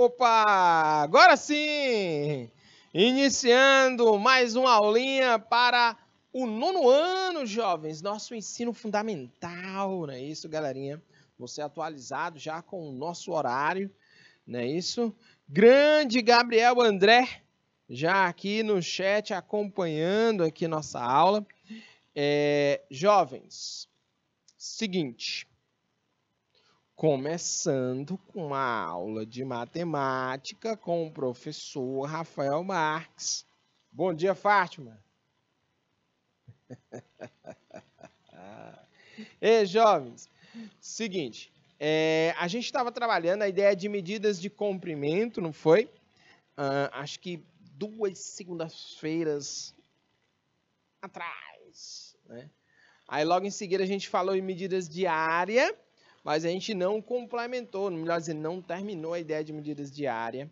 Opa! Agora sim! Iniciando mais uma aulinha para o nono ano, jovens. Nosso ensino fundamental, não é isso, galerinha? Você atualizado já com o nosso horário, não é isso? Grande Gabriel André, já aqui no chat acompanhando aqui nossa aula. É, jovens, seguinte, começando com uma aula de matemática com o professor Rafael Marques. Bom dia, Fátima. Ei, jovens, seguinte, é, a gente estava trabalhando a ideia de medidas de comprimento, não foi? Uh, acho que duas segundas-feiras atrás, né? Aí logo em seguida a gente falou em medidas de área mas a gente não complementou, melhor dizendo, não terminou a ideia de medidas de área,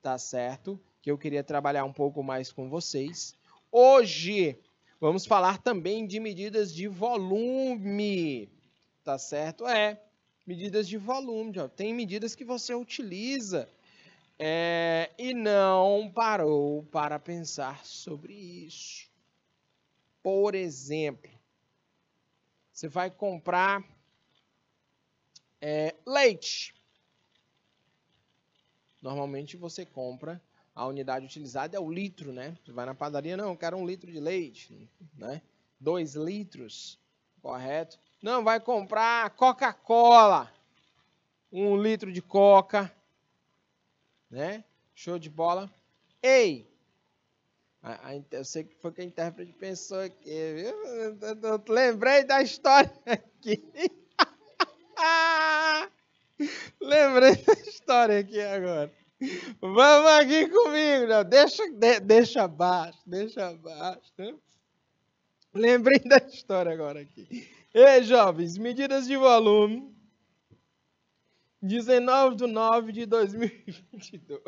tá certo? Que eu queria trabalhar um pouco mais com vocês. Hoje vamos falar também de medidas de volume, tá certo? É, medidas de volume, ó. tem medidas que você utiliza é, e não parou para pensar sobre isso. Por exemplo, você vai comprar é, leite. Normalmente você compra a unidade utilizada é o litro, né? Você vai na padaria, não, eu quero um litro de leite, né? Dois litros, correto? Não, vai comprar Coca-Cola, um litro de Coca, né? Show de bola. Ei, a, a, eu sei que foi que a intérprete pensou aqui, viu? Eu, eu, eu lembrei da história aqui. Ah! Lembrei da história aqui agora. Vamos aqui comigo. Não, deixa, de, deixa abaixo, deixa abaixo. Né? Lembrei da história agora aqui. Ei, jovens, medidas de volume. 19 de 9 de 2022.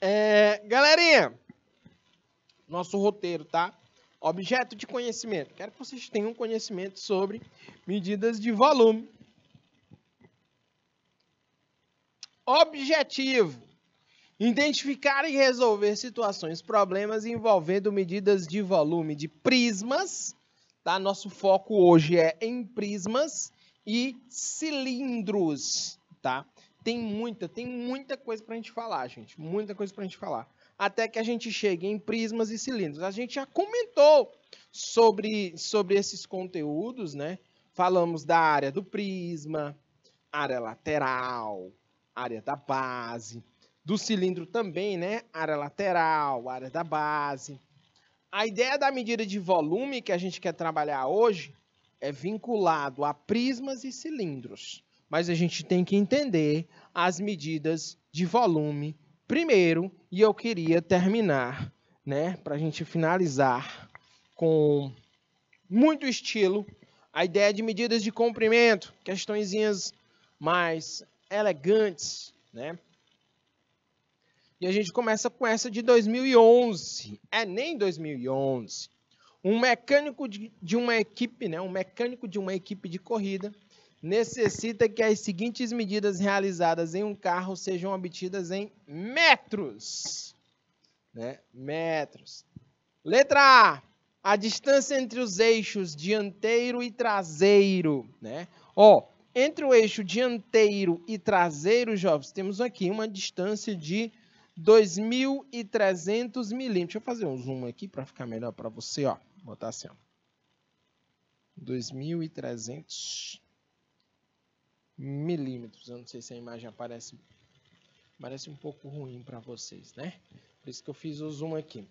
É, galerinha, nosso roteiro, tá? objeto de conhecimento. Quero que vocês tenham conhecimento sobre medidas de volume. Objetivo: identificar e resolver situações, problemas envolvendo medidas de volume de prismas. Tá? Nosso foco hoje é em prismas e cilindros, tá? Tem muita, tem muita coisa para a gente falar, gente. Muita coisa para a gente falar até que a gente chegue em prismas e cilindros. A gente já comentou sobre, sobre esses conteúdos, né? Falamos da área do prisma, área lateral, área da base, do cilindro também, né? Área lateral, área da base. A ideia da medida de volume que a gente quer trabalhar hoje é vinculado a prismas e cilindros, mas a gente tem que entender as medidas de volume Primeiro, e eu queria terminar, né, para a gente finalizar com muito estilo, a ideia de medidas de comprimento, questõezinhas mais elegantes, né? E a gente começa com essa de 2011, é nem 2011. Um mecânico de, de uma equipe, né, um mecânico de uma equipe de corrida, necessita que as seguintes medidas realizadas em um carro sejam obtidas em metros. Né? Metros. Letra A. A distância entre os eixos dianteiro e traseiro. Né? Ó, entre o eixo dianteiro e traseiro, jovens, temos aqui uma distância de 2.300 milímetros. Deixa eu fazer um zoom aqui para ficar melhor para você. Ó. Vou botar assim. Ó. 2.300 milímetros. Eu não sei se a imagem aparece, parece um pouco ruim para vocês, né? Por isso que eu fiz o zoom aqui.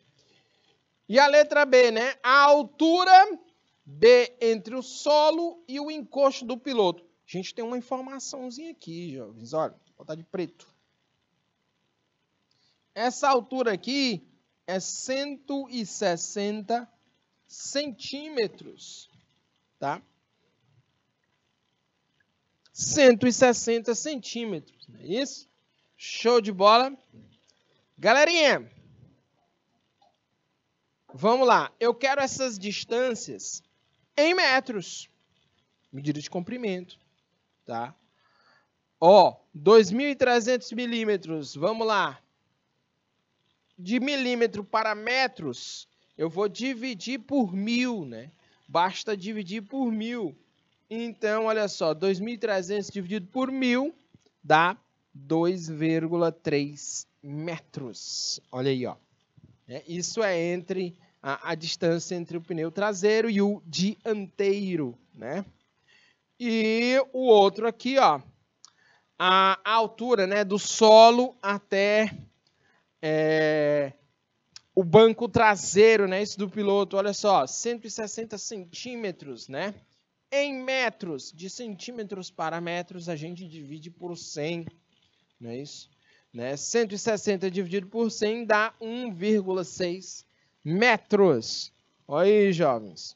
E a letra B, né? A altura B entre o solo e o encosto do piloto. A gente tem uma informaçãozinha aqui, jovens. Olha, vou botar de preto. Essa altura aqui é 160 centímetros, tá? 160 centímetros. é isso? Show de bola. Galerinha, vamos lá. Eu quero essas distâncias em metros. Medida de comprimento, tá? Ó, 2.300 milímetros, vamos lá. De milímetro para metros, eu vou dividir por mil, né? Basta dividir por mil. Então, olha só, 2.300 dividido por 1.000 dá 2,3 metros. Olha aí, ó. É, isso é entre a, a distância entre o pneu traseiro e o dianteiro, né? E o outro aqui, ó, a, a altura, né, do solo até é, o banco traseiro, né, isso do piloto, olha só, 160 centímetros, né? Em metros, de centímetros para metros, a gente divide por 100, não é isso? Né? 160 dividido por 100 dá 1,6 metros. Olha aí, jovens.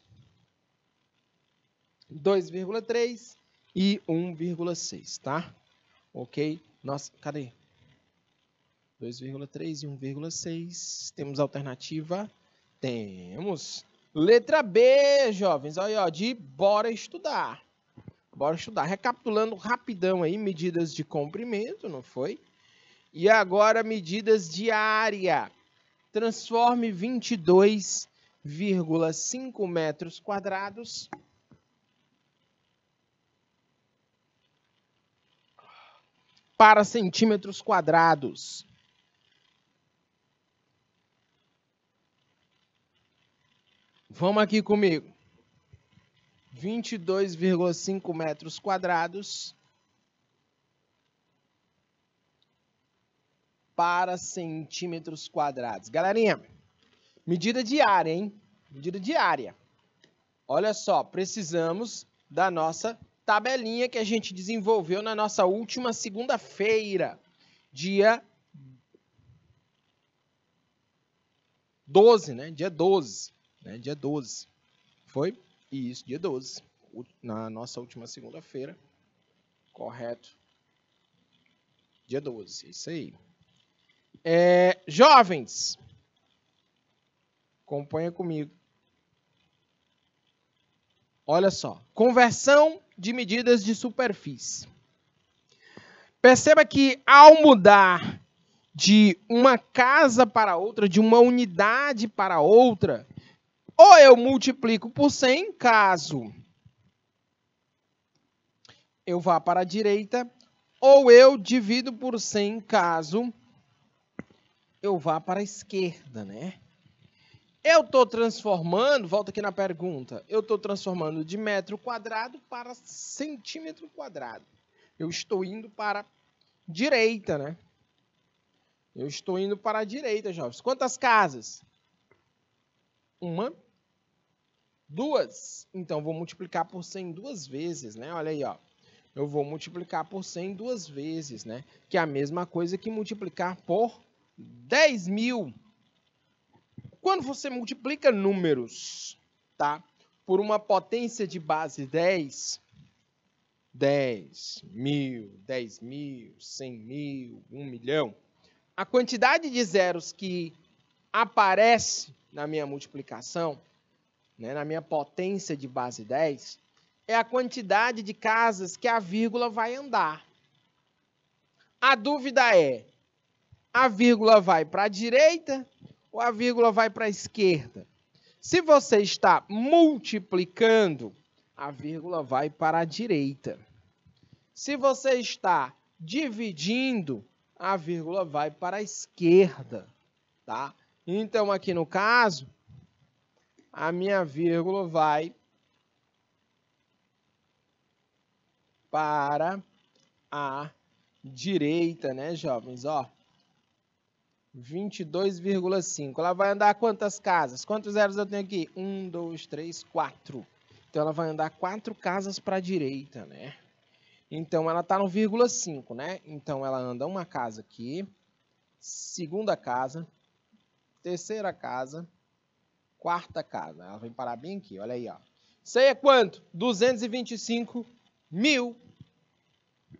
2,3 e 1,6, tá? Ok? Nossa, cadê? 2,3 e 1,6. Temos alternativa? Temos. Letra B, jovens, aí ó, de bora estudar. Bora estudar. Recapitulando rapidão aí, medidas de comprimento, não foi? E agora medidas de área. Transforme 22,5 metros quadrados para centímetros quadrados. Vamos aqui comigo. 22,5 metros quadrados para centímetros quadrados. Galerinha, medida diária, hein? Medida diária. Olha só, precisamos da nossa tabelinha que a gente desenvolveu na nossa última segunda-feira, dia 12, né? Dia 12 né? dia 12. Foi? E isso, dia 12, na nossa última segunda-feira, correto? Dia 12, é isso aí. É, jovens, acompanha comigo. Olha só, conversão de medidas de superfície. Perceba que ao mudar de uma casa para outra, de uma unidade para outra, ou eu multiplico por 100, caso eu vá para a direita, ou eu divido por 100, caso eu vá para a esquerda, né? Eu estou transformando, volta aqui na pergunta, eu estou transformando de metro quadrado para centímetro quadrado. Eu estou indo para a direita, né? Eu estou indo para a direita, jovens. Quantas casas? Uma, duas. Então, vou multiplicar por 100 duas vezes, né? Olha aí, ó. Eu vou multiplicar por 100 duas vezes, né? Que é a mesma coisa que multiplicar por 10 mil. Quando você multiplica números, tá? Por uma potência de base 10, 10 mil, 10 mil, 100 mil, 1 milhão, a quantidade de zeros que aparece na minha multiplicação né, na minha potência de base 10, é a quantidade de casas que a vírgula vai andar. A dúvida é: a vírgula vai para a direita ou a vírgula vai para a esquerda? Se você está multiplicando, a vírgula vai para a direita. Se você está dividindo, a vírgula vai para a esquerda, tá? Então aqui no caso, a minha vírgula vai para a direita, né, jovens? Ó, 22,5. Ela vai andar quantas casas? Quantos zeros eu tenho aqui? 1, 2, 3, 4. Então, ela vai andar quatro casas para a direita, né? Então, ela está no vírgula 5, né? Então, ela anda uma casa aqui, segunda casa, terceira casa, quarta casa. Ela vem parar bem aqui, olha aí, ó. Isso aí é quanto? 225 mil.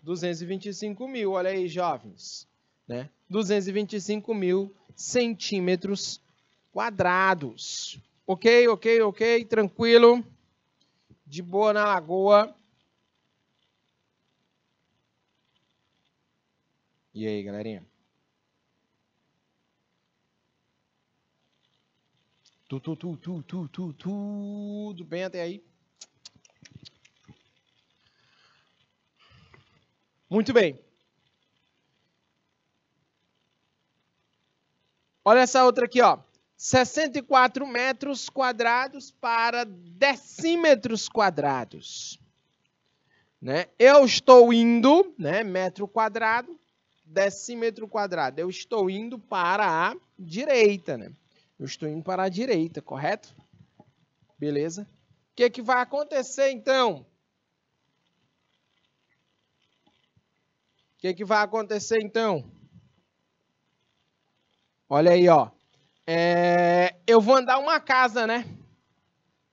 225 mil, olha aí, jovens. Né? 225 mil centímetros quadrados. Ok, ok, ok, tranquilo. De boa na lagoa. E aí, galerinha? Tu, tu, tu, tu, tu, tu, tudo bem até aí? Muito bem. Olha essa outra aqui, ó. 64 metros quadrados para decímetros quadrados. Né? Eu estou indo, né, metro quadrado, decímetro quadrado. Eu estou indo para a direita, né? Eu estou indo para a direita, correto? Beleza? O que, é que vai acontecer, então? O que, é que vai acontecer, então? Olha aí, ó. É... Eu vou andar uma casa, né?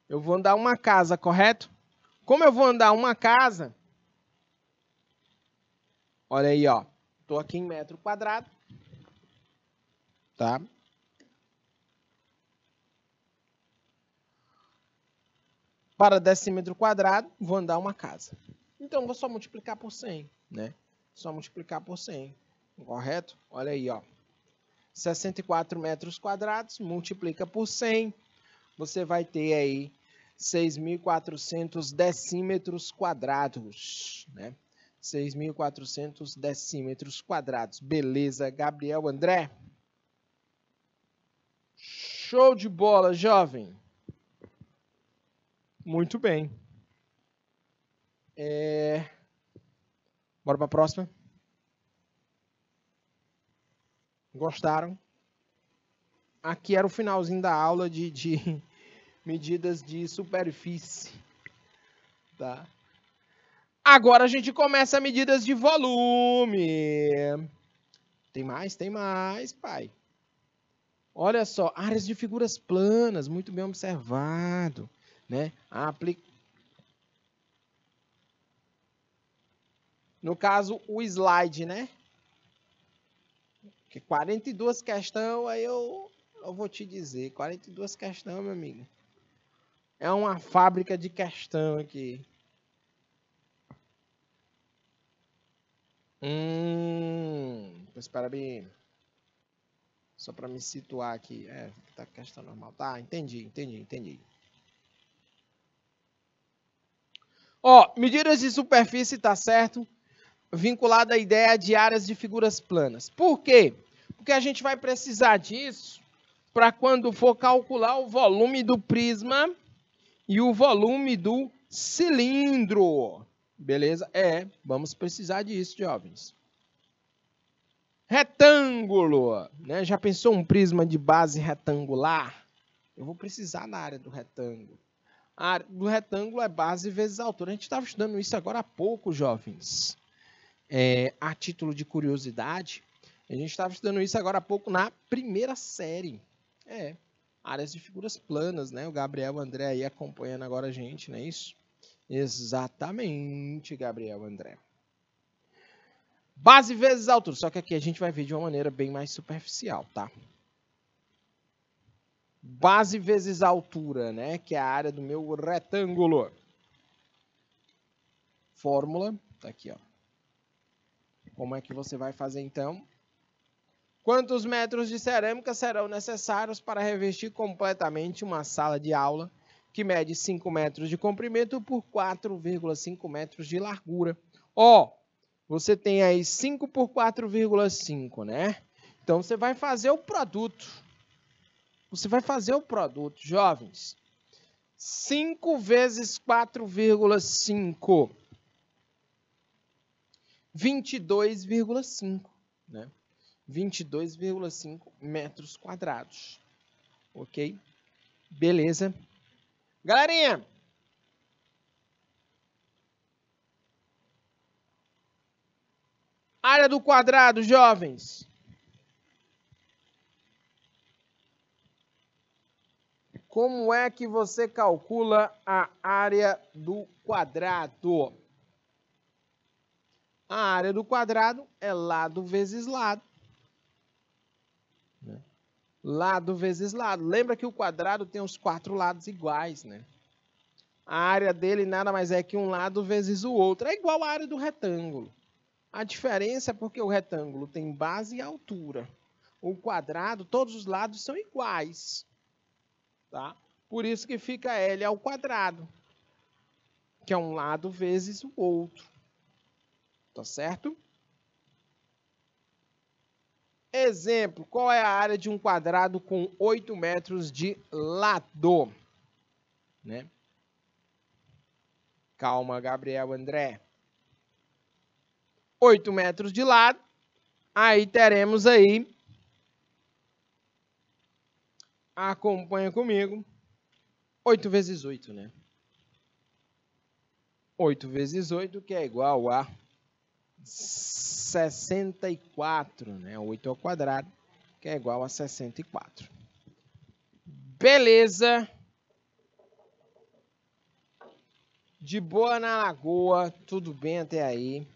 Eu vou andar uma casa, correto? Como eu vou andar uma casa... Olha aí, ó. Estou aqui em metro quadrado. Tá? Para decímetro quadrado, vou andar uma casa. Então, vou só multiplicar por 100, né? Só multiplicar por 100, correto? Olha aí, ó. 64 metros quadrados, multiplica por 100, você vai ter aí 6.400 decímetros quadrados, né? 6.400 decímetros quadrados. Beleza, Gabriel André? Show de bola, jovem! Muito bem. É... Bora para a próxima. Gostaram? Aqui era o finalzinho da aula de, de medidas de superfície. Tá? Agora a gente começa medidas de volume. Tem mais? Tem mais, pai. Olha só, áreas de figuras planas, muito bem observado né? A aplica... No caso, o slide, né? Que 42 questão, aí eu, eu vou te dizer, 42 questão, meu amigo. É uma fábrica de questão aqui. Hum, Espera parabéns. Só para me situar aqui. É, tá questão normal. Tá, entendi, entendi, entendi. Ó, medidas de superfície, tá certo? Vinculada à ideia de áreas de figuras planas. Por quê? Porque a gente vai precisar disso para quando for calcular o volume do prisma e o volume do cilindro. Beleza? É, vamos precisar disso, jovens. Retângulo. Né? Já pensou um prisma de base retangular? Eu vou precisar na área do retângulo a área do retângulo é base vezes altura. A gente estava estudando isso agora há pouco, jovens. É, a título de curiosidade, a gente estava estudando isso agora há pouco na primeira série. É, áreas de figuras planas, né? O Gabriel André aí acompanhando agora a gente, não é isso? Exatamente, Gabriel André. Base vezes altura, só que aqui a gente vai ver de uma maneira bem mais superficial, tá? base vezes altura, né? Que é a área do meu retângulo. Fórmula, tá aqui, ó. Como é que você vai fazer então? Quantos metros de cerâmica serão necessários para revestir completamente uma sala de aula que mede 5 metros de comprimento por 4,5 metros de largura? Ó, você tem aí 5 por 4,5, né? Então você vai fazer o produto. Você vai fazer o produto, jovens. 5 vezes 4,5. 22,5, né? 22,5 metros quadrados. Ok? Beleza. Galerinha! Área do quadrado, jovens. Como é que você calcula a área do quadrado? A área do quadrado é lado vezes lado. Né? Lado vezes lado. Lembra que o quadrado tem os quatro lados iguais, né? A área dele nada mais é que um lado vezes o outro. É igual a área do retângulo. A diferença é porque o retângulo tem base e altura. O quadrado, todos os lados são iguais tá? Por isso que fica L ao quadrado, que é um lado vezes o outro. Tá certo? Exemplo, qual é a área de um quadrado com 8 metros de lado? Né? Calma, Gabriel André. 8 metros de lado, aí teremos aí Acompanha comigo. 8 vezes 8, né? 8 vezes 8, que é igual a 64, né? 8 ao quadrado, que é igual a 64. Beleza! De boa na lagoa, tudo bem até aí?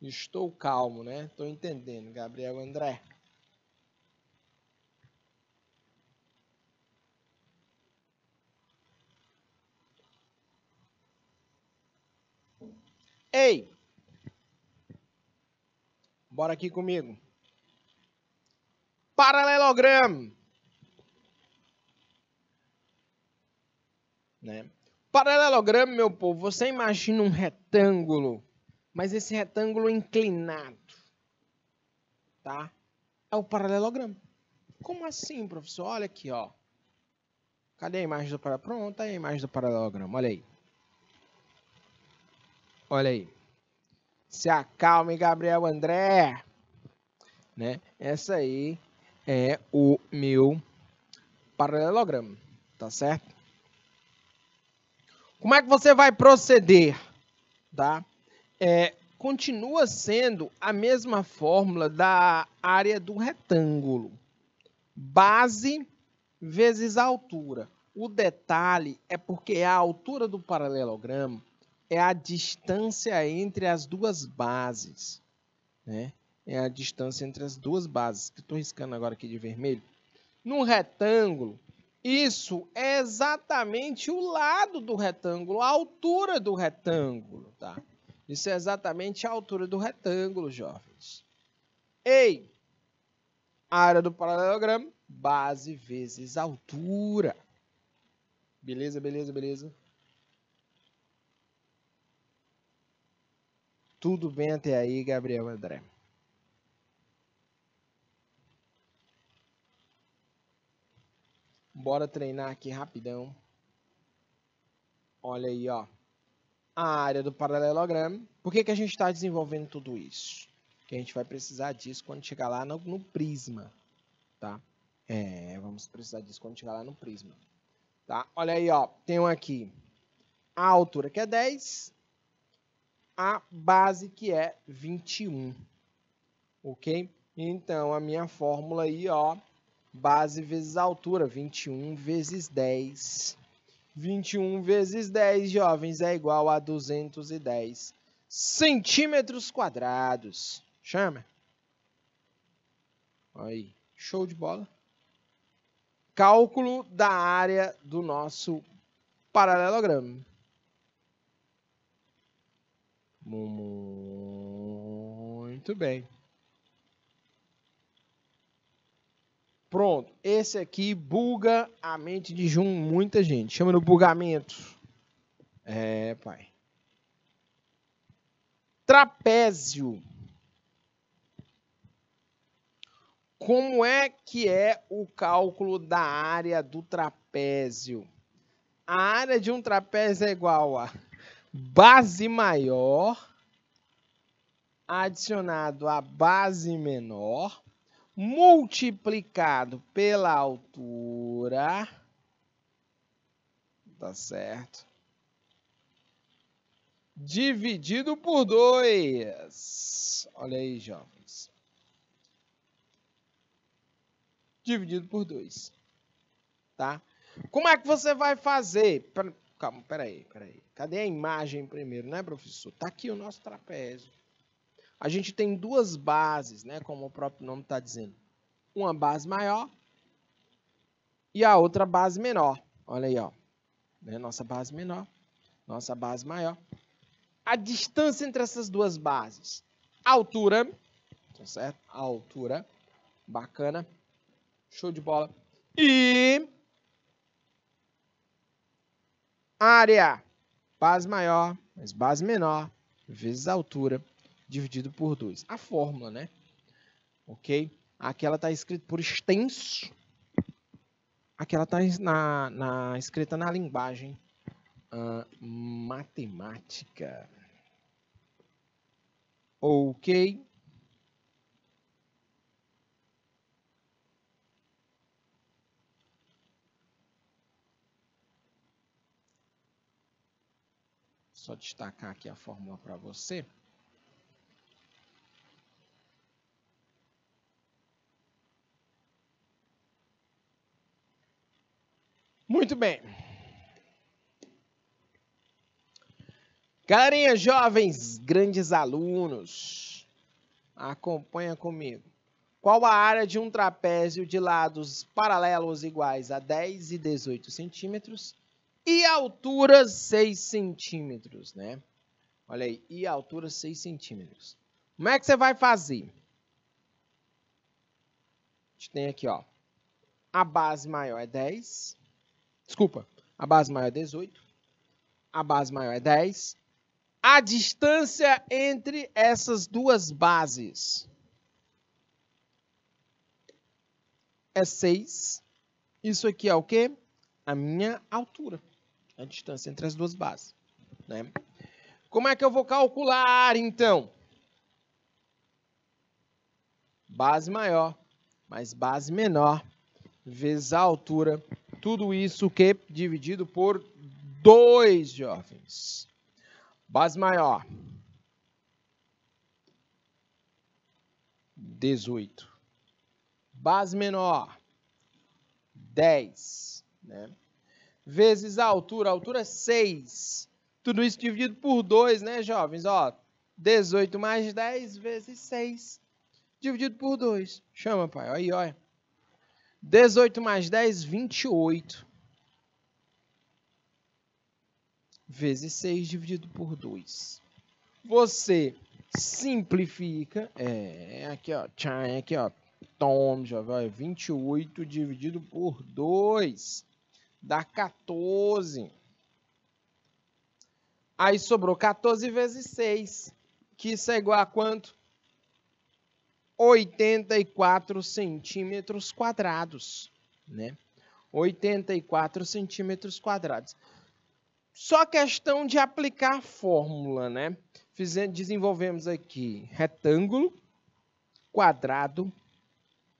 Estou calmo, né? Estou entendendo, Gabriel André. Ei! Bora aqui comigo. Paralelogramo. Né? Paralelogramo, meu povo, você imagina um retângulo mas esse retângulo inclinado, tá? É o paralelogramo. Como assim, professor? Olha aqui, ó. Cadê a imagem do paralelogramo? Pronto, aí a imagem do paralelogramo. Olha aí. Olha aí. Se acalme, Gabriel André. Né? Essa aí é o meu paralelogramo, tá certo? Como é que você vai proceder, tá? é, continua sendo a mesma fórmula da área do retângulo. Base vezes altura. O detalhe é porque a altura do paralelogramo é a distância entre as duas bases. Né? É a distância entre as duas bases, que estou riscando agora aqui de vermelho. No retângulo, isso é exatamente o lado do retângulo, a altura do retângulo. Tá? Isso é exatamente a altura do retângulo, jovens. Ei! Área do paralelogramo, base vezes altura. Beleza, beleza, beleza. Tudo bem até aí, Gabriel André. Bora treinar aqui rapidão. Olha aí, ó a área do paralelogramo. Por que, que a gente está desenvolvendo tudo isso? Que a gente vai precisar disso quando chegar lá no, no prisma, tá? É, vamos precisar disso quando chegar lá no prisma. Tá? Olha aí, ó, tem um aqui. A altura que é 10, a base que é 21. OK? Então a minha fórmula aí, ó, base vezes altura, 21 vezes 10 21 vezes 10, jovens, é igual a 210 centímetros quadrados. Chama. Aí, show de bola. Cálculo da área do nosso paralelogramo. Muito bem. Pronto, esse aqui buga a mente de Jun, muita gente. Chama no bugamento. É, pai. Trapézio. Como é que é o cálculo da área do trapézio? A área de um trapézio é igual a base maior adicionado à base menor multiplicado pela altura, tá certo? Dividido por 2. Olha aí, jovens. Dividido por 2. Tá? Como é que você vai fazer? Calma, peraí, peraí. Cadê a imagem primeiro, né, professor? Tá aqui o nosso trapézio a gente tem duas bases, né, como o próprio nome está dizendo. Uma base maior e a outra base menor. Olha aí, ó. Né, nossa base menor, nossa base maior. A distância entre essas duas bases. Altura, tá certo? A altura, bacana. Show de bola. E área, base maior, mas base menor, vezes altura dividido por 2. A fórmula, né? Ok? Aqui ela está escrita por extenso. Aqui ela está na, na, escrita na linguagem uh, matemática. Ok? Só destacar aqui a fórmula para você. Muito bem. Galerinha, jovens, grandes alunos, acompanha comigo. Qual a área de um trapézio de lados paralelos iguais a 10 e 18 centímetros e altura 6 centímetros, né? Olha aí, e altura 6 centímetros. Como é que você vai fazer? A gente tem aqui, ó, a base maior é 10, Desculpa, a base maior é 18, a base maior é 10. A distância entre essas duas bases é 6. Isso aqui é o quê? A minha altura, a distância entre as duas bases. Né? Como é que eu vou calcular, então? Base maior mais base menor vezes a altura tudo isso que dividido por 2 jovens. Base maior. 18. Base menor. 10. Né? Vezes a altura. A altura é 6. Tudo isso dividido por 2, né, jovens? Ó, 18 mais 10 vezes 6. Dividido por 2. Chama, pai. Aí, olha. 18 mais 10, 28. Vezes 6 dividido por 2. Você simplifica. É, aqui ó. Tchan, aqui ó. Tom, já vai. 28 dividido por 2. Dá 14. Aí sobrou 14 vezes 6. Que isso é igual a quanto? 84 centímetros quadrados, né? 84 centímetros quadrados. Só questão de aplicar a fórmula, né? Fizemos, desenvolvemos aqui retângulo, quadrado,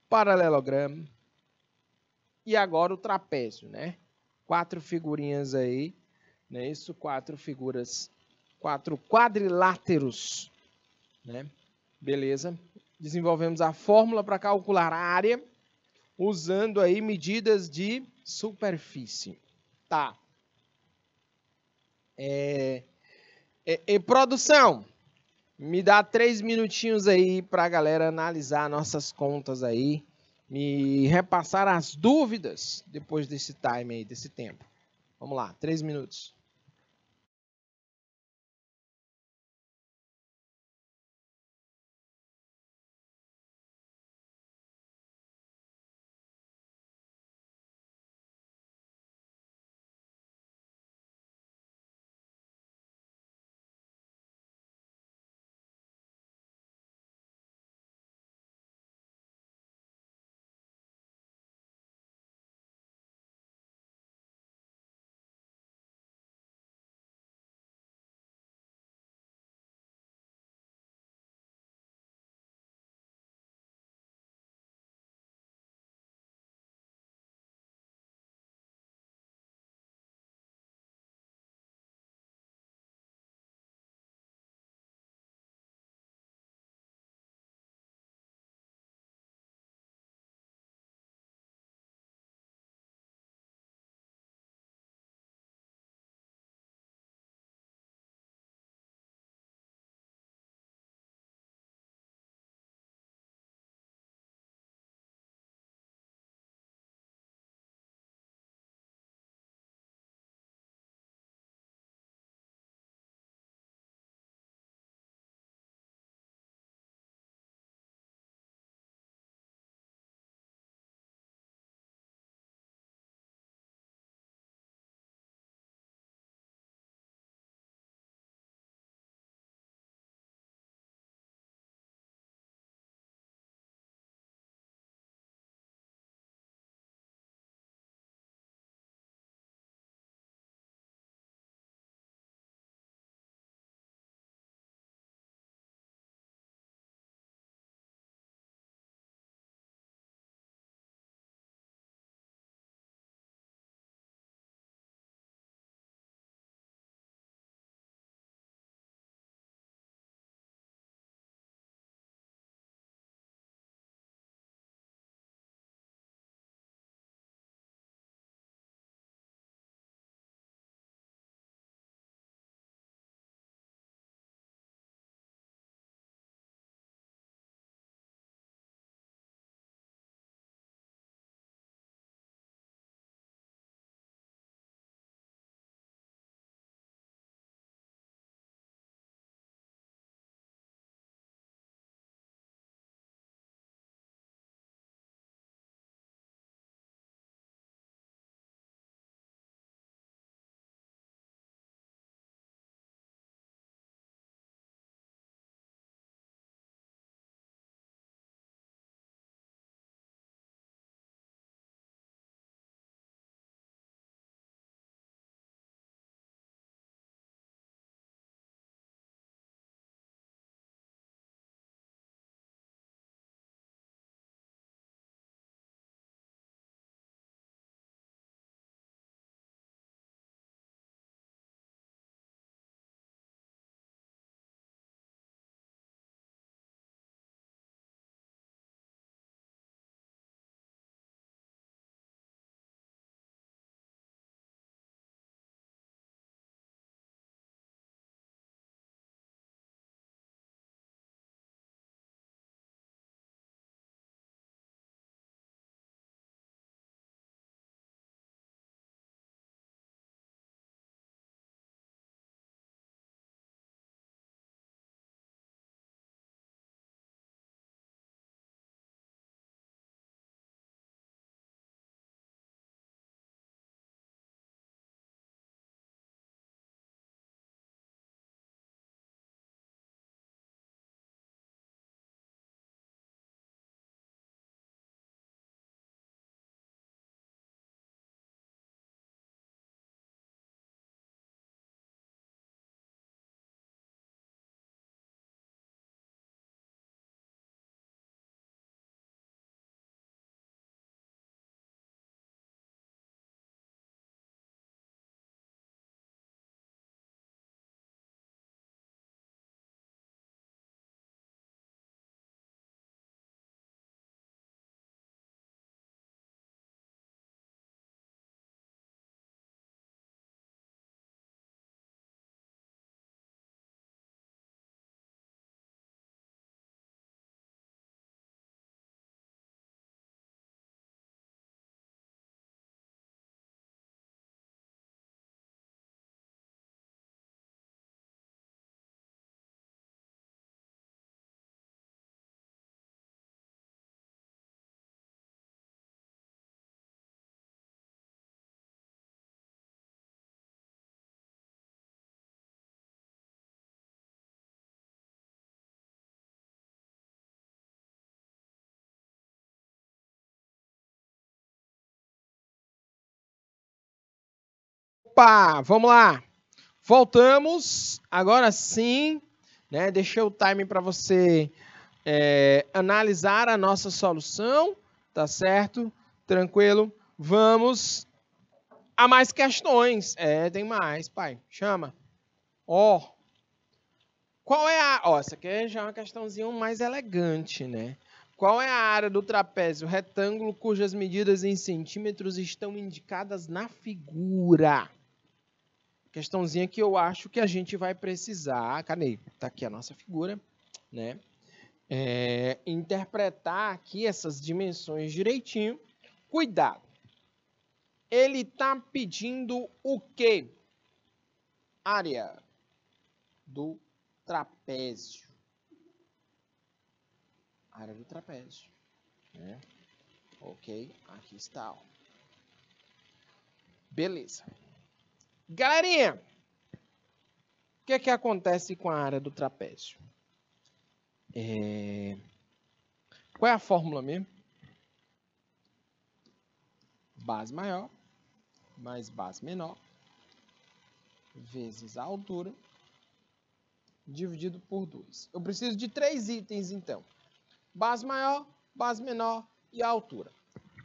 paralelogramo e agora o trapézio, né? Quatro figurinhas aí, né? Isso, quatro figuras, quatro quadriláteros, né? Beleza? desenvolvemos a fórmula para calcular a área usando aí medidas de superfície. Tá. É, é, é produção, me dá três minutinhos aí para a galera analisar nossas contas aí, me repassar as dúvidas depois desse time aí, desse tempo. Vamos lá, três minutos. Opa, vamos lá. Voltamos, agora sim, né? Deixei o time para você é, analisar a nossa solução, tá certo? Tranquilo? Vamos a mais questões. É, tem mais, pai. Chama. Ó. Oh. Qual é a... Ó, oh, essa aqui já é uma questãozinha mais elegante, né? Qual é a área do trapézio retângulo cujas medidas em centímetros estão indicadas na figura? questãozinha que eu acho que a gente vai precisar, cadê? Tá aqui a nossa figura, né? É, interpretar aqui essas dimensões direitinho. Cuidado. Ele tá pedindo o quê? Área do trapézio. Área do trapézio, né? Ok, aqui está. Ó. Beleza. Galerinha, o que é que acontece com a área do trapézio? É... Qual é a fórmula mesmo? Base maior mais base menor vezes a altura dividido por 2. Eu preciso de três itens, então. Base maior, base menor e a altura.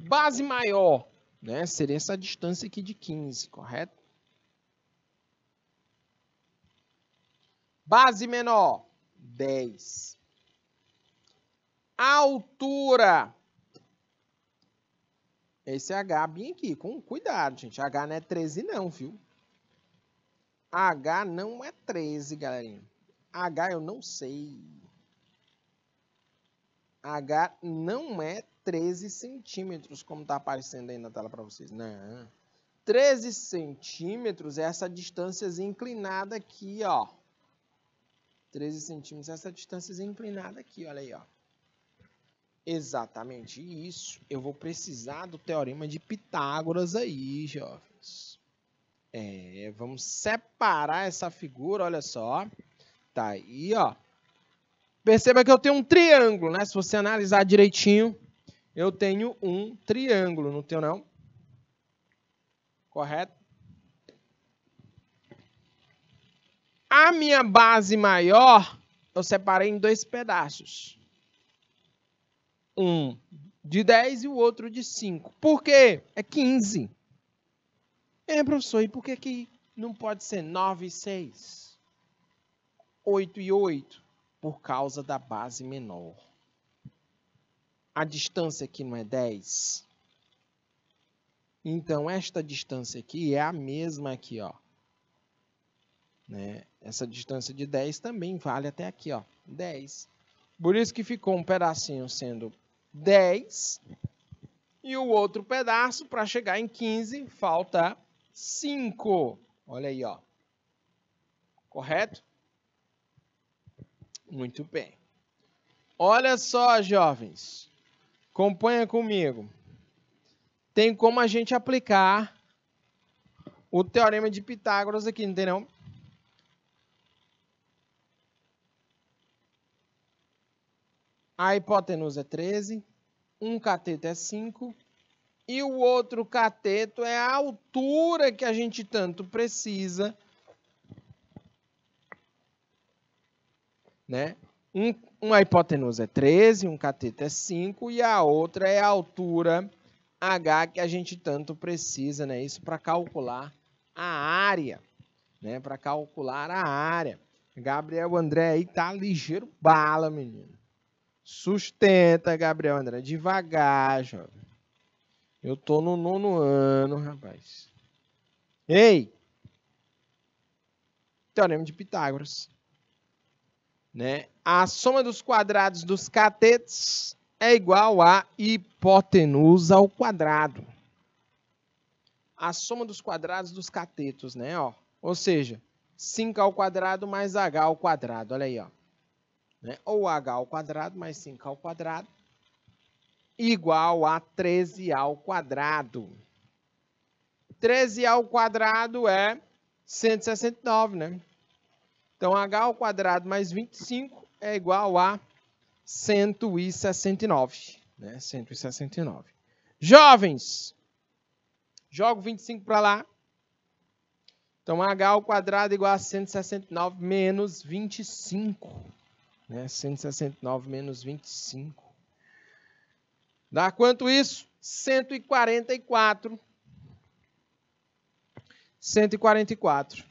Base maior né, seria essa distância aqui de 15, correto? Base menor, 10. Altura. Esse é H bem aqui, com cuidado, gente. H não é 13 não, viu? H não é 13, galerinha. H eu não sei. H não é 13 centímetros, como tá aparecendo aí na tela para vocês. Não. 13 centímetros é essa distância inclinada aqui, ó. 13 centímetros, essa distância é inclinada aqui, olha aí, ó. Exatamente isso. Eu vou precisar do teorema de Pitágoras aí, jovens. É, vamos separar essa figura, olha só. Tá aí, ó. Perceba que eu tenho um triângulo, né? Se você analisar direitinho, eu tenho um triângulo, não tenho não? Correto? A minha base maior eu separei em dois pedaços. Um de 10 e o outro de 5. Por quê? É 15. É, professor, e por que, que não pode ser 9 e 6? 8 e 8? Por causa da base menor. A distância aqui não é 10. Então, esta distância aqui é a mesma aqui, ó. Né? Essa distância de 10 também vale até aqui, ó, 10. Por isso que ficou um pedacinho sendo 10 e o outro pedaço para chegar em 15 falta 5. Olha aí, ó. Correto? Muito bem. Olha só, jovens. Acompanha comigo. Tem como a gente aplicar o teorema de Pitágoras aqui, entendeu não? a hipotenusa é 13, um cateto é 5 e o outro cateto é a altura que a gente tanto precisa, né? Um, uma hipotenusa é 13, um cateto é 5 e a outra é a altura H que a gente tanto precisa, né? Isso para calcular a área, né? Para calcular a área. Gabriel André aí tá ligeiro bala, menino. Sustenta, Gabriel André. Devagar, jovem. Eu tô no nono ano, rapaz. Ei! Teorema de Pitágoras. Né? A soma dos quadrados dos catetos é igual a hipotenusa ao quadrado. A soma dos quadrados dos catetos, né? Ó. Ou seja, 5 ao quadrado mais h ao quadrado. Olha aí, ó né? ou h ao quadrado mais 5 ao quadrado, igual a 13 ao quadrado. 13 ao quadrado é 169, né? Então, h ao quadrado mais 25 é igual a 169, né? 169. Jovens, jogo 25 para lá. Então, h ao quadrado é igual a 169 menos 25. Né? 169 menos 25. Dá quanto isso? 144. 144.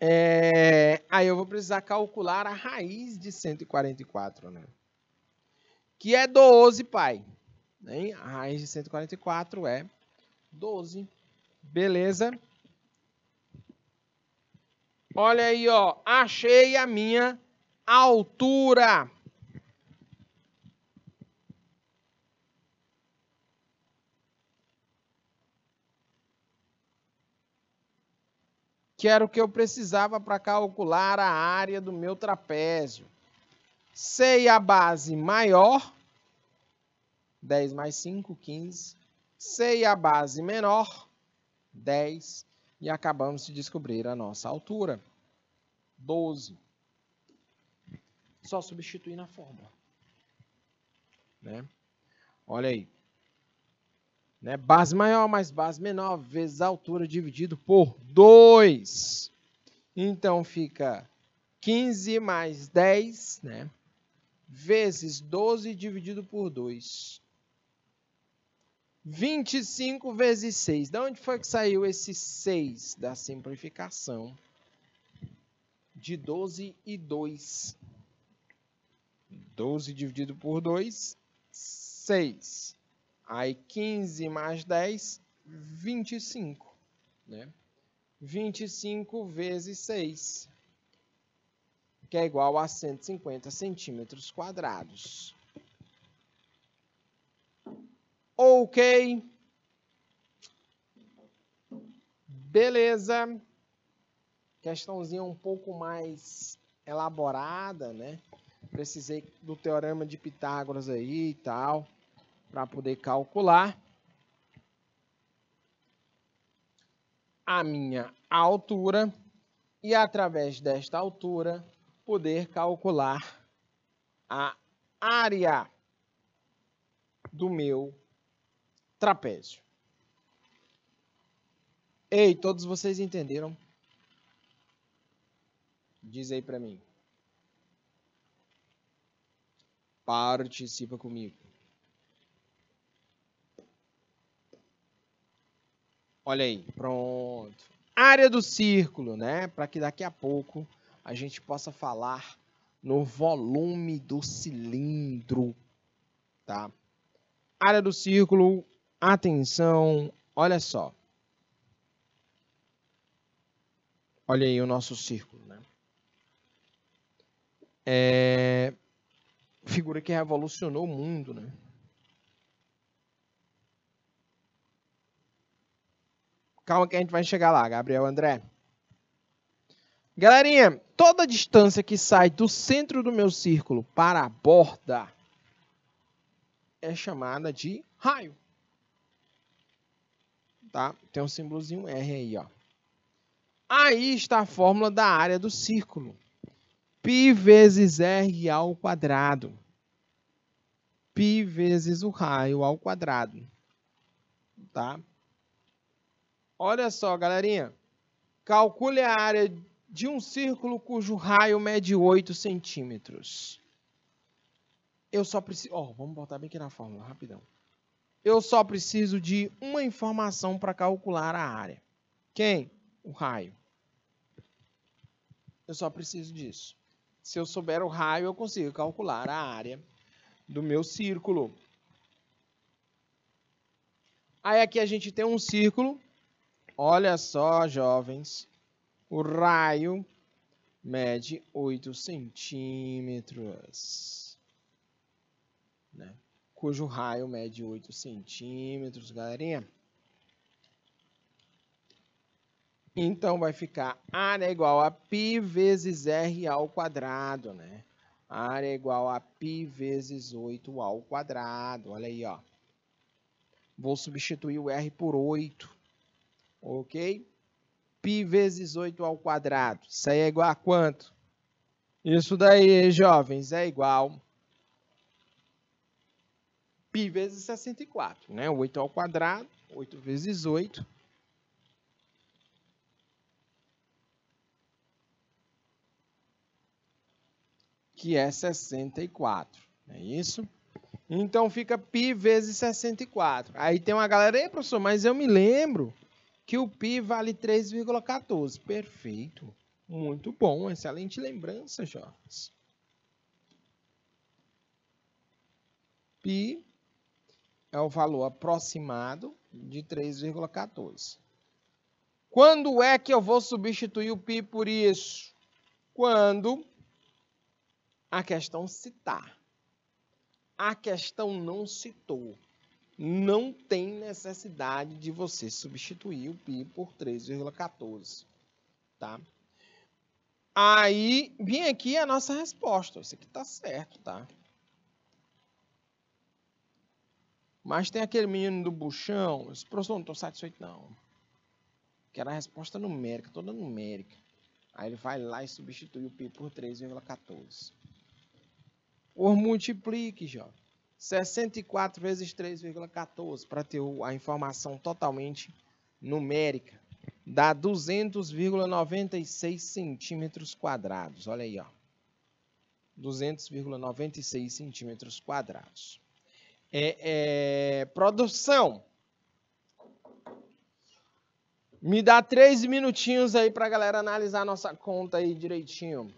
É, aí eu vou precisar calcular a raiz de 144, né? Que é 12, pai. Hein? A raiz de 144 é 12. Beleza? Olha aí, ó. Achei a minha altura. Que era o que eu precisava para calcular a área do meu trapézio. Sei a base maior, 10 mais 5, 15. Sei a base menor, 10. E acabamos de descobrir a nossa altura, 12 só substituir na fórmula. Né? Olha aí. Né? Base maior mais base menor vezes a altura dividido por 2. Então fica 15 mais 10, né? Vezes 12 dividido por 2. 25 vezes 6. De onde foi que saiu esse 6 da simplificação? De 12 e 2. 12 dividido por 2, 6. Aí 15 mais 10, 25. Né? 25 vezes 6, que é igual a 150 centímetros quadrados. Ok. Beleza. Questãozinha um pouco mais elaborada, né? precisei do teorema de Pitágoras aí e tal, para poder calcular a minha altura e através desta altura poder calcular a área do meu trapézio. Ei, todos vocês entenderam? Diz aí para mim. participa comigo. Olha aí, pronto. Área do círculo, né? Para que daqui a pouco a gente possa falar no volume do cilindro, tá? Área do círculo, atenção, olha só. Olha aí o nosso círculo, né? É, figura que revolucionou o mundo, né? Calma que a gente vai chegar lá, Gabriel André. Galerinha, toda a distância que sai do centro do meu círculo para a borda é chamada de raio. Tá? Tem um símbolozinho R aí, ó. Aí está a fórmula da área do círculo π vezes r ao quadrado. π vezes o raio ao quadrado. Tá? Olha só, galerinha. Calcule a área de um círculo cujo raio mede 8 centímetros. Eu só preciso... Ó, oh, vamos botar bem aqui na fórmula, rapidão. Eu só preciso de uma informação para calcular a área. Quem? O raio. Eu só preciso disso. Se eu souber o raio, eu consigo calcular a área do meu círculo. Aí aqui a gente tem um círculo. Olha só, jovens. O raio mede 8 centímetros. Né? Cujo raio mede 8 centímetros, galerinha. Então vai ficar área né, igual a π vezes r ao quadrado, né? Área é igual a π vezes 8 ao quadrado. Olha aí, ó. Vou substituir o r por 8, ok? π vezes 8 ao quadrado. Isso aí é igual a quanto? Isso daí, jovens, é igual π vezes 64, né? 8 ao quadrado, 8 vezes 8 que é 64. Não é isso? Então fica π vezes 64. Aí tem uma galera, aí, professor, mas eu me lembro que o π vale 3,14. Perfeito. Muito bom, excelente lembrança, jovens. π é o valor aproximado de 3,14. Quando é que eu vou substituir o π por isso? Quando a questão citar. Tá. A questão não citou. Não tem necessidade de você substituir o pi por 3,14, tá? Aí, vem aqui a nossa resposta. Isso aqui tá certo, tá? Mas tem aquele menino do buchão. Disse, professor, não estou satisfeito, não. Quero a resposta numérica, toda numérica. Aí ele vai lá e substitui o pi por 3,14. Ou multiplique, jovem. 64 vezes 3,14 para ter a informação totalmente numérica. Dá 200,96 centímetros quadrados. Olha aí, ó. 200,96 centímetros quadrados. É, é, produção. Me dá três minutinhos aí para a galera analisar a nossa conta aí direitinho.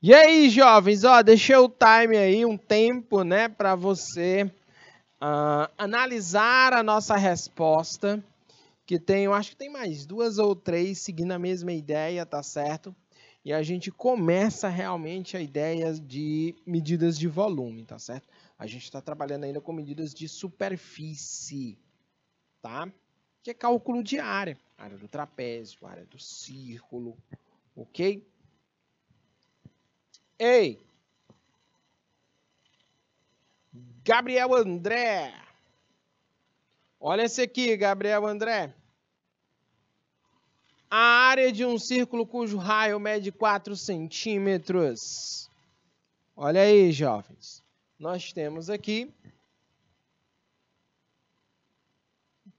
E aí, jovens, ó, deixei o time aí, um tempo, né, para você uh, analisar a nossa resposta, que tem, eu acho que tem mais duas ou três seguindo a mesma ideia, tá certo? E a gente começa realmente a ideia de medidas de volume, tá certo? A gente está trabalhando ainda com medidas de superfície, tá? Que é cálculo de área, área do trapézio, área do círculo, ok? Ei! Gabriel André. Olha esse aqui, Gabriel André. A área de um círculo cujo raio mede 4 centímetros. Olha aí, jovens. Nós temos aqui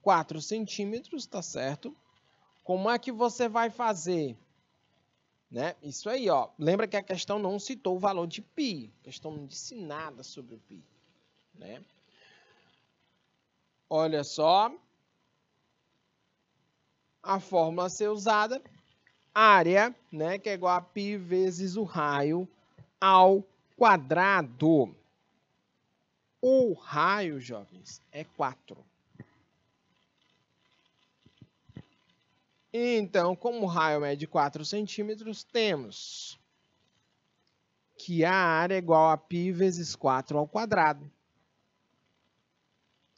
4 centímetros, tá certo? Como é que você vai fazer? Né? Isso aí, ó. Lembra que a questão não citou o valor de π. A questão não disse nada sobre o π. Né? Olha só. A fórmula a ser usada, área, né, que é igual a π vezes o raio ao quadrado. O raio, jovens, é 4. Então, como o raio mede é 4 centímetros, temos que a área é igual a π vezes 4 ao quadrado.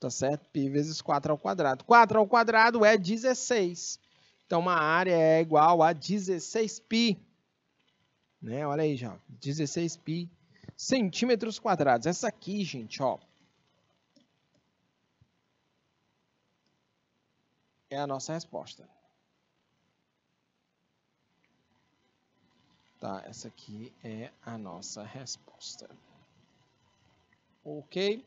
Tá certo? π vezes 4 ao quadrado. 4 ao quadrado é 16. Então, uma área é igual a 16π. Né? Olha aí, já. 16π centímetros quadrados. Essa aqui, gente, ó. É a nossa resposta. Tá, essa aqui é a nossa resposta. Ok?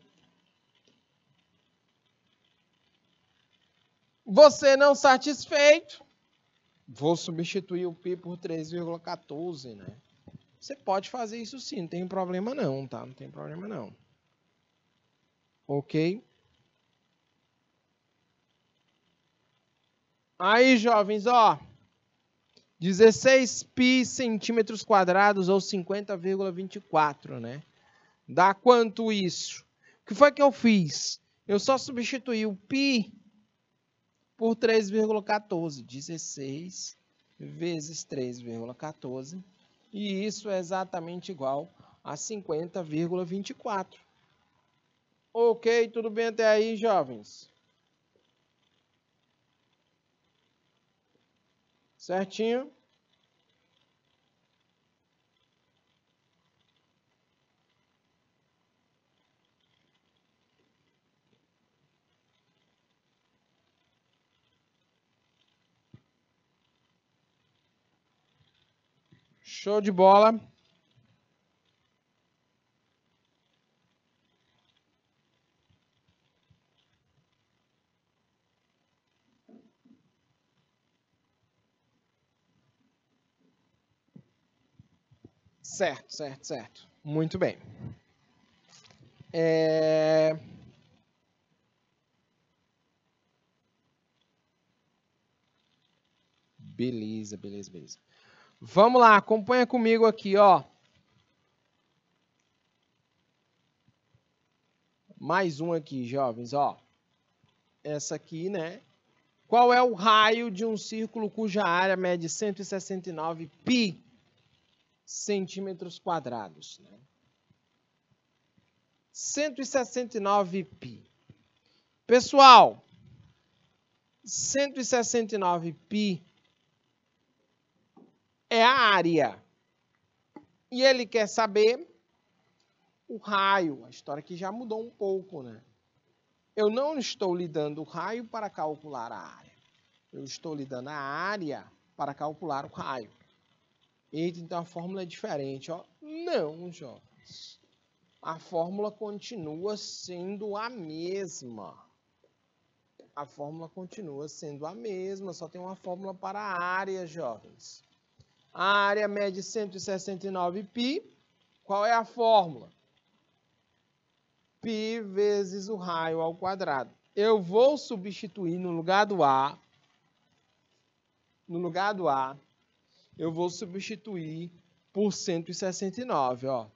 Você não satisfeito, vou substituir o pi por 3,14, né? Você pode fazer isso sim, não tem problema não, tá? Não tem problema não. Ok? Aí, jovens, ó. 16 pi centímetros quadrados ou 50,24, né? Dá quanto isso? O que foi que eu fiz? Eu só substituí o pi por 3,14. 16 vezes 3,14. E isso é exatamente igual a 50,24. Ok, tudo bem até aí, jovens? Certinho? Show de bola. Certo, certo, certo. Muito bem. É... Beleza, beleza, beleza. Vamos lá, acompanha comigo aqui, ó. Mais um aqui, jovens, ó. Essa aqui, né? Qual é o raio de um círculo cuja área mede 169 pi centímetros quadrados? Né? 169 pi. Pessoal, 169 pi é a área. E ele quer saber o raio. A história que já mudou um pouco, né? Eu não estou lhe dando o raio para calcular a área. Eu estou lhe dando a área para calcular o raio. Eita, então a fórmula é diferente, ó. Não, jovens. A fórmula continua sendo a mesma. A fórmula continua sendo a mesma, só tem uma fórmula para a área, jovens. A área mede 169 π. Qual é a fórmula? π vezes o raio ao quadrado. Eu vou substituir no lugar do A, no lugar do A, eu vou substituir por 169, ó,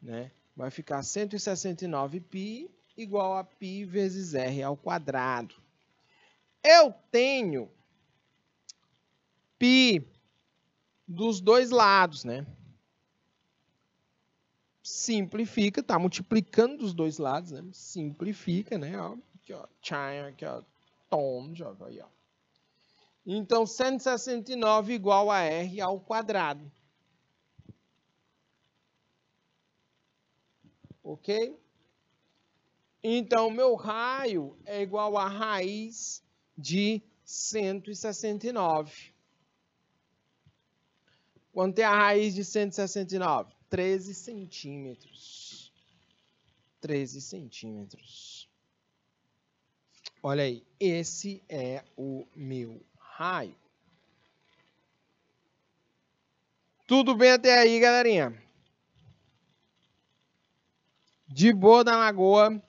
né? Vai ficar 169 π igual a π vezes r ao quadrado. Eu tenho π dos dois lados, né? Simplifica, tá multiplicando dos dois lados, né? Simplifica, né? Ó, aqui, ó, China, aqui, ó, Tom, já vai, ó. Então, 169 igual a R ao quadrado. Ok? Então, meu raio é igual a raiz de 169. Quanto é a raiz de 169? 13 centímetros. 13 centímetros. Olha aí, esse é o meu raio. Tudo bem até aí, galerinha? De boa da lagoa.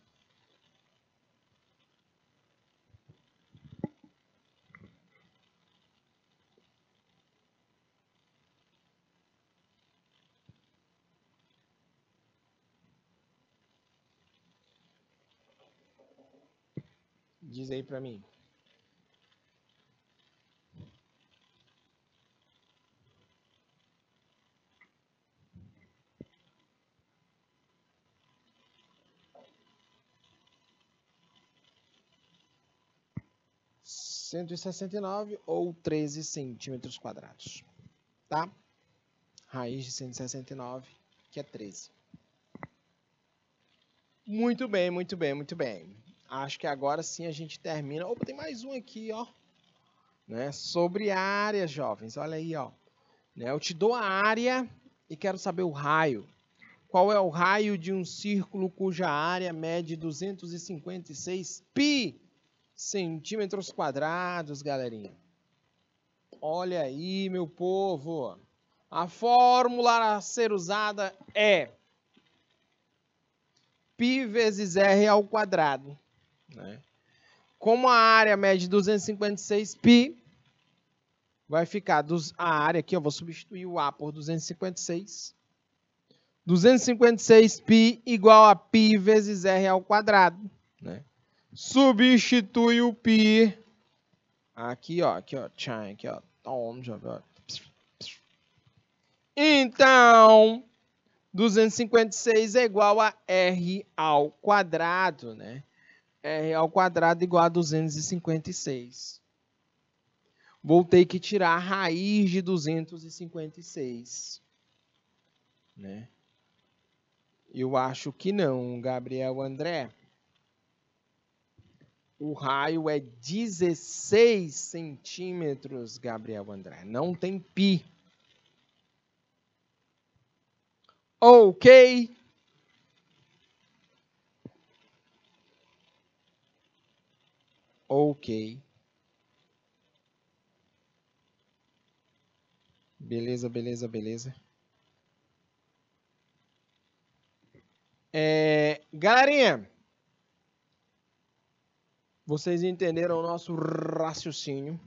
Diz aí para mim. Cento e sessenta e nove ou treze centímetros quadrados, tá? Raiz de cento e sessenta e nove, que é treze. Muito bem, muito bem, muito bem. Acho que agora sim a gente termina. Opa, tem mais um aqui, ó. Né? Sobre área, jovens. Olha aí, ó. Né? Eu te dou a área e quero saber o raio. Qual é o raio de um círculo cuja área mede 256 pi centímetros quadrados, galerinha? Olha aí, meu povo. A fórmula a ser usada é π vezes r ao quadrado. Né? Como a área mede 256π, vai ficar dos, a área aqui, eu vou substituir o A por 256. 256π igual a π vezes r ao quadrado. Né? Substitui o π aqui, ó, aqui, ó, tchan, aqui, ó, tom, já, Então, 256 é igual a r ao quadrado, né? r é, ao quadrado igual a 256. Vou ter que tirar a raiz de 256. Né? Eu acho que não, Gabriel André. O raio é 16 centímetros, Gabriel André. Não tem pi. Ok. Ok. Beleza, beleza, beleza. É, galerinha, vocês entenderam o nosso raciocínio?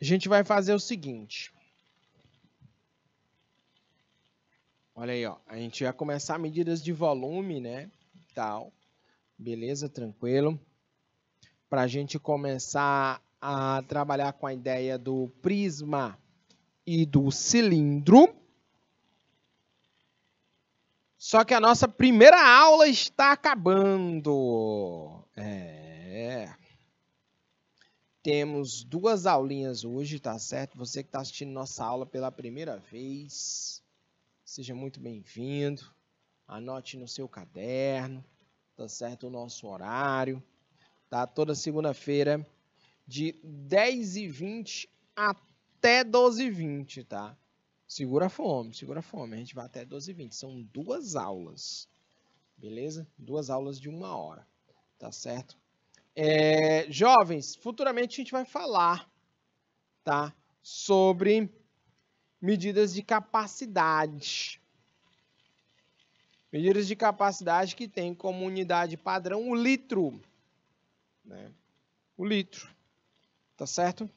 A gente vai fazer o seguinte. Olha aí, ó. A gente vai começar medidas de volume, né? Tal. Beleza, tranquilo. Para a gente começar a trabalhar com a ideia do prisma e do cilindro. Só que a nossa primeira aula está acabando. É. Temos duas aulinhas hoje, tá certo? Você que está assistindo nossa aula pela primeira vez, seja muito bem-vindo. Anote no seu caderno, tá certo? O nosso horário, tá? Toda segunda-feira, de 10h20 até 12h20, tá? Segura a fome, segura a fome. A gente vai até 12h20. São duas aulas, beleza? Duas aulas de uma hora, tá certo? É, jovens, futuramente a gente vai falar, tá? Sobre medidas de capacidade. Medidas de capacidade que tem como unidade padrão o litro, né? O litro, tá certo?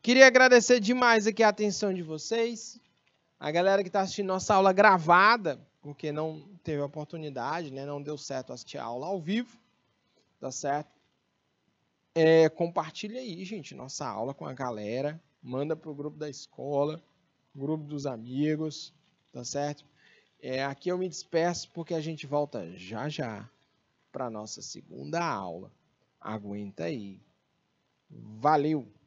Queria agradecer demais aqui a atenção de vocês, a galera que está assistindo nossa aula gravada, porque não teve oportunidade, né? Não deu certo assistir a aula ao vivo tá certo? É, compartilha aí, gente, nossa aula com a galera, manda pro grupo da escola, grupo dos amigos, tá certo? É, aqui eu me despeço porque a gente volta já já para nossa segunda aula. Aguenta aí. Valeu!